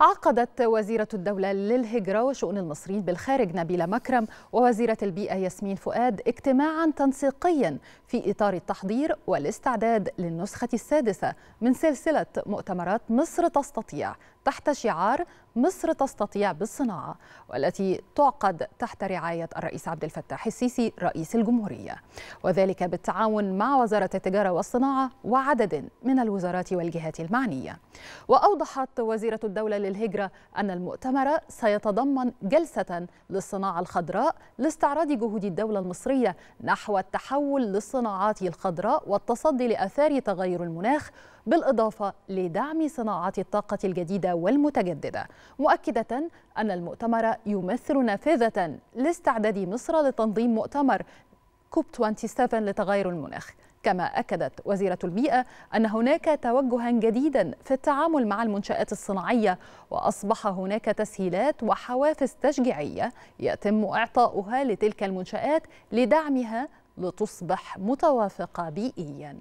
عقدت وزيرة الدولة للهجرة وشؤون المصريين بالخارج نبيلة مكرم ووزيرة البيئة ياسمين فؤاد اجتماعا تنسيقيا في إطار التحضير والاستعداد للنسخة السادسة من سلسلة مؤتمرات مصر تستطيع تحت شعار مصر تستطيع بالصناعة والتي تعقد تحت رعاية الرئيس عبد الفتاح السيسي رئيس الجمهورية وذلك بالتعاون مع وزارة التجارة والصناعة وعدد من الوزارات والجهات المعنية وأوضحت وزيرة الدولة للهجرة أن المؤتمر سيتضمن جلسة للصناعة الخضراء لاستعراض جهود الدولة المصرية نحو التحول للصناعات الخضراء والتصدي لآثار تغير المناخ بالإضافة لدعم صناعات الطاقة الجديدة والمتجددة مؤكدة أن المؤتمر يمثل نافذة لاستعداد مصر لتنظيم مؤتمر كوب 27 لتغير المناخ كما أكدت وزيرة البيئة أن هناك توجها جديدا في التعامل مع المنشآت الصناعية وأصبح هناك تسهيلات وحوافز تشجيعية يتم إعطاؤها لتلك المنشآت لدعمها لتصبح متوافقة بيئياً